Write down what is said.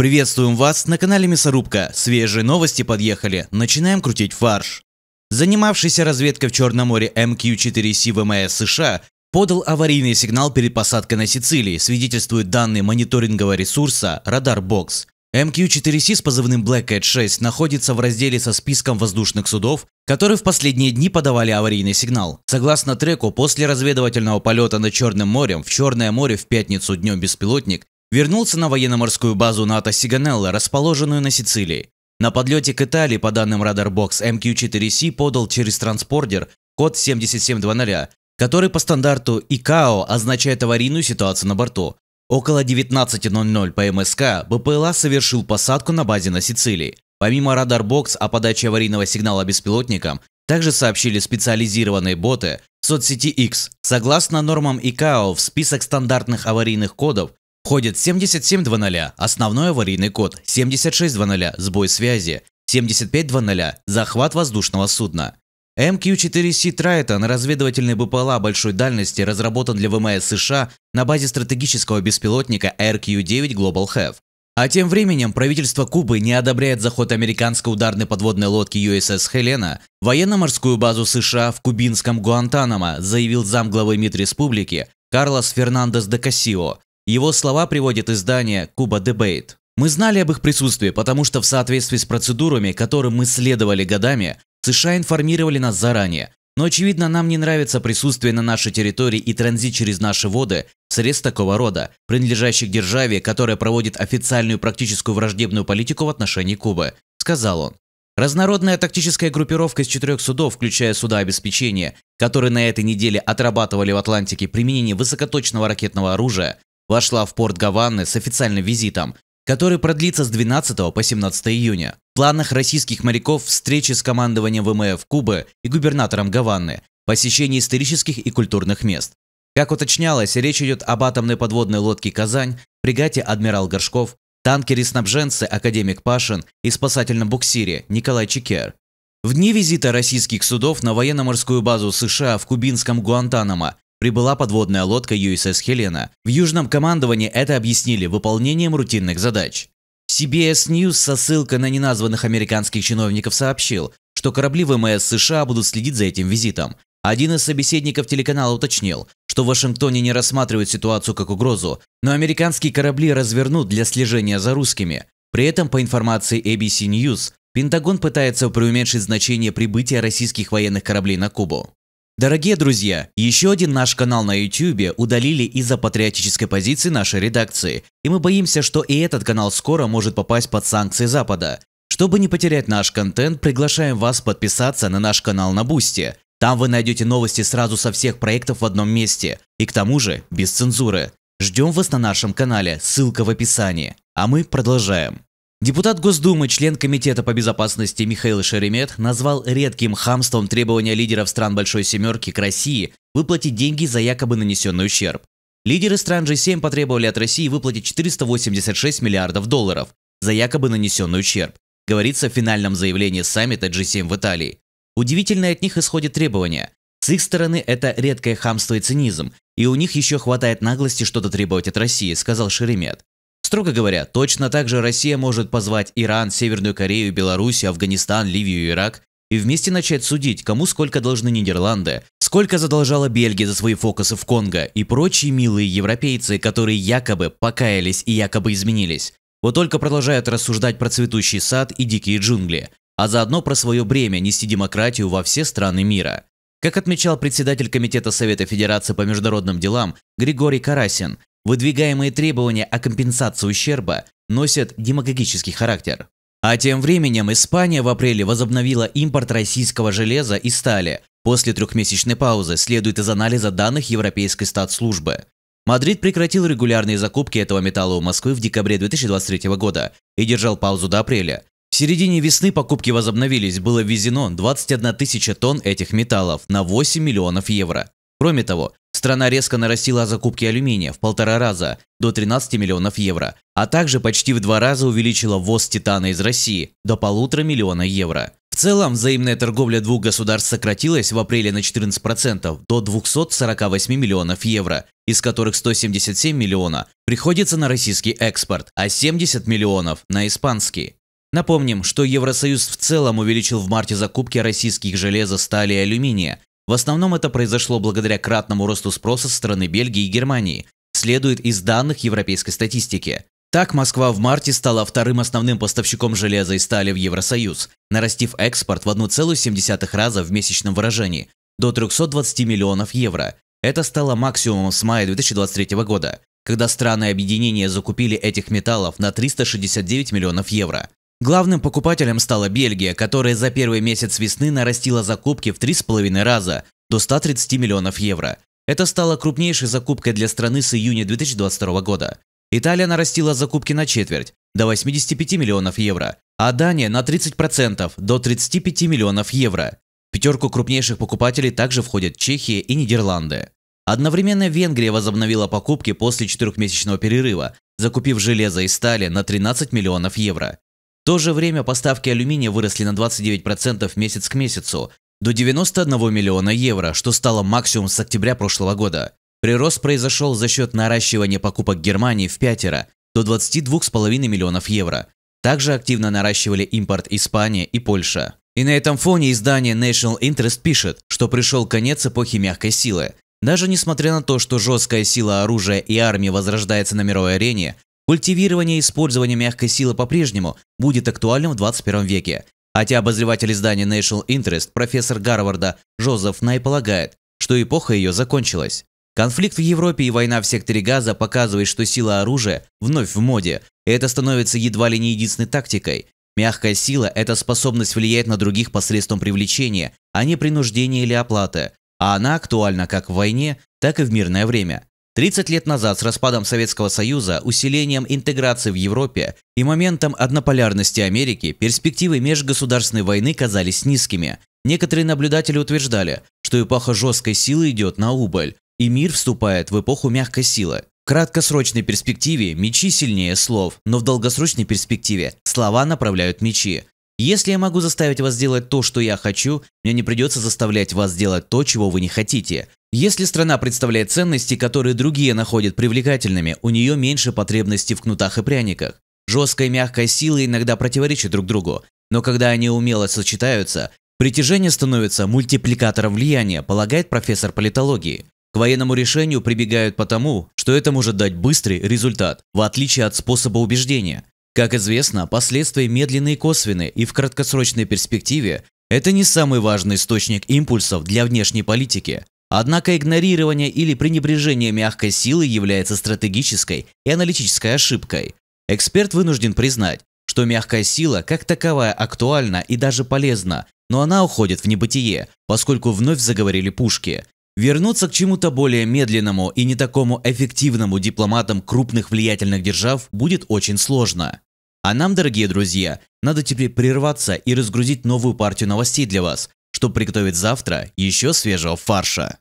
Приветствуем вас на канале Мясорубка. Свежие новости подъехали. Начинаем крутить фарш. Занимавшийся разведкой в Черном море МК-4С ВМС США подал аварийный сигнал перед посадкой на Сицилии, свидетельствуют данные мониторингового ресурса «Радарбокс». МК-4С с позывным Black 6 находится в разделе со списком воздушных судов, которые в последние дни подавали аварийный сигнал. Согласно треку, после разведывательного полета над Черным морем, в Черное море в пятницу днем беспилотник вернулся на военно-морскую базу НАТО Сиганелла, расположенную на Сицилии. На подлете к Италии, по данным радарбокс, MQ-4C подал через транспордер код 7700, который по стандарту ИКАО означает аварийную ситуацию на борту. Около 19.00 по МСК БПЛА совершил посадку на базе на Сицилии. Помимо радарбокс о подаче аварийного сигнала беспилотникам, также сообщили специализированные боты соцсети X. Согласно нормам ИКАО, в список стандартных аварийных кодов ходит 7700, основной аварийный код, 7600, сбой связи, 7500, захват воздушного судна. MQ-4C Triton, разведывательный БПЛА большой дальности, разработан для ВМС США на базе стратегического беспилотника RQ-9 Global Hev. А тем временем правительство Кубы не одобряет заход американской ударной подводной лодки USS Хелена военно-морскую базу США в кубинском Гуантанамо, заявил замглавы МИД республики Карлос Фернандес де Кассио. Его слова приводит издание «Куба Дебейт». Мы знали об их присутствии, потому что в соответствии с процедурами, которым мы следовали годами, США информировали нас заранее. Но, очевидно, нам не нравится присутствие на нашей территории и транзит через наши воды средств такого рода, принадлежащих державе, которая проводит официальную практическую враждебную политику в отношении Кубы, сказал он. Разнородная тактическая группировка из четырех судов, включая суда обеспечения, которые на этой неделе отрабатывали в Атлантике применение высокоточного ракетного оружия, вошла в порт Гаваны с официальным визитом, который продлится с 12 по 17 июня. В планах российских моряков встречи с командованием ВМФ Кубы и губернатором Гаваны, посещение исторических и культурных мест. Как уточнялось, речь идет об атомной подводной лодке «Казань», фрегате «Адмирал Горшков», танкере-снабженце «Академик Пашин» и спасательном буксире «Николай Чекер». В дни визита российских судов на военно-морскую базу США в кубинском Гуантанамо прибыла подводная лодка USS «Хелена». В Южном командовании это объяснили выполнением рутинных задач. CBS News со ссылкой на неназванных американских чиновников сообщил, что корабли ВМС США будут следить за этим визитом. Один из собеседников телеканала уточнил, что в Вашингтоне не рассматривают ситуацию как угрозу, но американские корабли развернут для слежения за русскими. При этом, по информации ABC News, Пентагон пытается преуменьшить значение прибытия российских военных кораблей на Кубу. Дорогие друзья, еще один наш канал на YouTube удалили из-за патриотической позиции нашей редакции, и мы боимся, что и этот канал скоро может попасть под санкции Запада. Чтобы не потерять наш контент, приглашаем вас подписаться на наш канал на Бусти. Там вы найдете новости сразу со всех проектов в одном месте, и к тому же без цензуры. Ждем вас на нашем канале, ссылка в описании. А мы продолжаем. Депутат Госдумы, член Комитета по безопасности Михаил Шеремет назвал редким хамством требования лидеров стран Большой Семерки к России выплатить деньги за якобы нанесенный ущерб. Лидеры стран G7 потребовали от России выплатить 486 миллиардов долларов за якобы нанесенный ущерб, говорится в финальном заявлении саммита G7 в Италии. Удивительно от них исходит требование. С их стороны это редкое хамство и цинизм, и у них еще хватает наглости что-то требовать от России, сказал Шеремет. Строго говоря, точно так же Россия может позвать Иран, Северную Корею, Белоруссию, Афганистан, Ливию и Ирак и вместе начать судить, кому сколько должны Нидерланды, сколько задолжала Бельгия за свои фокусы в Конго и прочие милые европейцы, которые якобы покаялись и якобы изменились. Вот только продолжают рассуждать про цветущий сад и дикие джунгли, а заодно про свое бремя нести демократию во все страны мира. Как отмечал председатель Комитета Совета Федерации по международным делам Григорий Карасин, Выдвигаемые требования о компенсации ущерба носят демагогический характер. А тем временем Испания в апреле возобновила импорт российского железа и стали. После трехмесячной паузы следует из анализа данных Европейской статслужбы. Мадрид прекратил регулярные закупки этого металла у Москвы в декабре 2023 года и держал паузу до апреля. В середине весны покупки возобновились, было ввезено 21 тысяча тонн этих металлов на 8 миллионов евро. Кроме того, Страна резко нарастила закупки алюминия в полтора раза, до 13 миллионов евро, а также почти в два раза увеличила ввоз титана из России до полутора миллиона евро. В целом, взаимная торговля двух государств сократилась в апреле на 14% до 248 миллионов евро, из которых 177 миллионов приходится на российский экспорт, а 70 миллионов – на испанский. Напомним, что Евросоюз в целом увеличил в марте закупки российских железа, стали и алюминия в основном это произошло благодаря кратному росту спроса со стороны Бельгии и Германии, следует из данных европейской статистики. Так, Москва в марте стала вторым основным поставщиком железа и стали в Евросоюз, нарастив экспорт в 1,7 раза в месячном выражении – до 320 миллионов евро. Это стало максимумом с мая 2023 года, когда страны объединения закупили этих металлов на 369 миллионов евро. Главным покупателем стала Бельгия, которая за первый месяц весны нарастила закупки в 3,5 раза до 130 миллионов евро. Это стало крупнейшей закупкой для страны с июня 2022 года. Италия нарастила закупки на четверть до 85 миллионов евро, а Дания на 30% до 35 миллионов евро. В пятерку крупнейших покупателей также входят Чехия и Нидерланды. Одновременно Венгрия возобновила покупки после четырехмесячного перерыва, закупив железо и стали на 13 миллионов евро. В то же время поставки алюминия выросли на 29% месяц к месяцу, до 91 миллиона евро, что стало максимум с октября прошлого года. Прирост произошел за счет наращивания покупок Германии в пятеро, до 22,5 миллионов евро. Также активно наращивали импорт Испания и Польша. И на этом фоне издание National Interest пишет, что пришел конец эпохи мягкой силы. Даже несмотря на то, что жесткая сила оружия и армии возрождается на мировой арене, Культивирование и использование мягкой силы по-прежнему будет актуальным в 21 веке, хотя обозреватель издания National Interest профессор Гарварда Жозеф Най полагает, что эпоха ее закончилась. Конфликт в Европе и война в секторе газа показывает, что сила оружия вновь в моде, и это становится едва ли не единственной тактикой. Мягкая сила – это способность влиять на других посредством привлечения, а не принуждения или оплаты, а она актуальна как в войне, так и в мирное время. 30 лет назад с распадом Советского Союза, усилением интеграции в Европе и моментом однополярности Америки перспективы межгосударственной войны казались низкими. Некоторые наблюдатели утверждали, что эпоха жесткой силы идет на убыль, и мир вступает в эпоху мягкой силы. В краткосрочной перспективе мечи сильнее слов, но в долгосрочной перспективе слова направляют мечи. Если я могу заставить вас сделать то, что я хочу, мне не придется заставлять вас делать то, чего вы не хотите. Если страна представляет ценности, которые другие находят привлекательными, у нее меньше потребностей в кнутах и пряниках. Жесткая и мягкая сила иногда противоречат друг другу, но когда они умело сочетаются, притяжение становится мультипликатором влияния, полагает профессор политологии. К военному решению прибегают потому, что это может дать быстрый результат, в отличие от способа убеждения. Как известно, последствия медленные и косвенные, и в краткосрочной перспективе это не самый важный источник импульсов для внешней политики. Однако игнорирование или пренебрежение мягкой силы является стратегической и аналитической ошибкой. Эксперт вынужден признать, что мягкая сила как таковая актуальна и даже полезна, но она уходит в небытие, поскольку вновь заговорили пушки. Вернуться к чему-то более медленному и не такому эффективному дипломатам крупных влиятельных держав будет очень сложно. А нам, дорогие друзья, надо теперь прерваться и разгрузить новую партию новостей для вас, чтобы приготовить завтра еще свежего фарша.